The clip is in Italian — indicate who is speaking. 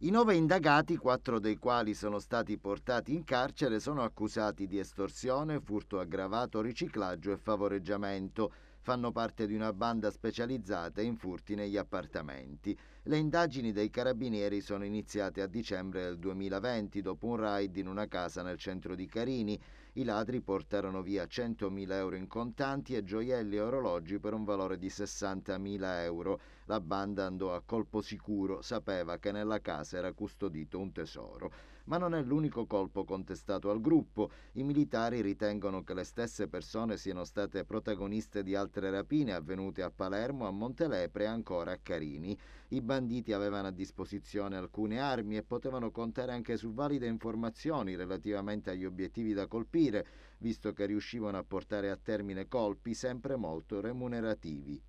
Speaker 1: I nove indagati, quattro dei quali sono stati portati in carcere, sono accusati di estorsione, furto aggravato, riciclaggio e favoreggiamento fanno parte di una banda specializzata in furti negli appartamenti. Le indagini dei carabinieri sono iniziate a dicembre del 2020 dopo un raid in una casa nel centro di Carini. I ladri portarono via 100.000 euro in contanti e gioielli e orologi per un valore di 60.000 euro. La banda andò a colpo sicuro, sapeva che nella casa era custodito un tesoro. Ma non è l'unico colpo contestato al gruppo. I militari ritengono che le stesse persone siano state protagoniste di altre altre rapine avvenute a Palermo, a Montelepre e ancora a Carini. I banditi avevano a disposizione alcune armi e potevano contare anche su valide informazioni relativamente agli obiettivi da colpire, visto che riuscivano a portare a termine colpi sempre molto remunerativi.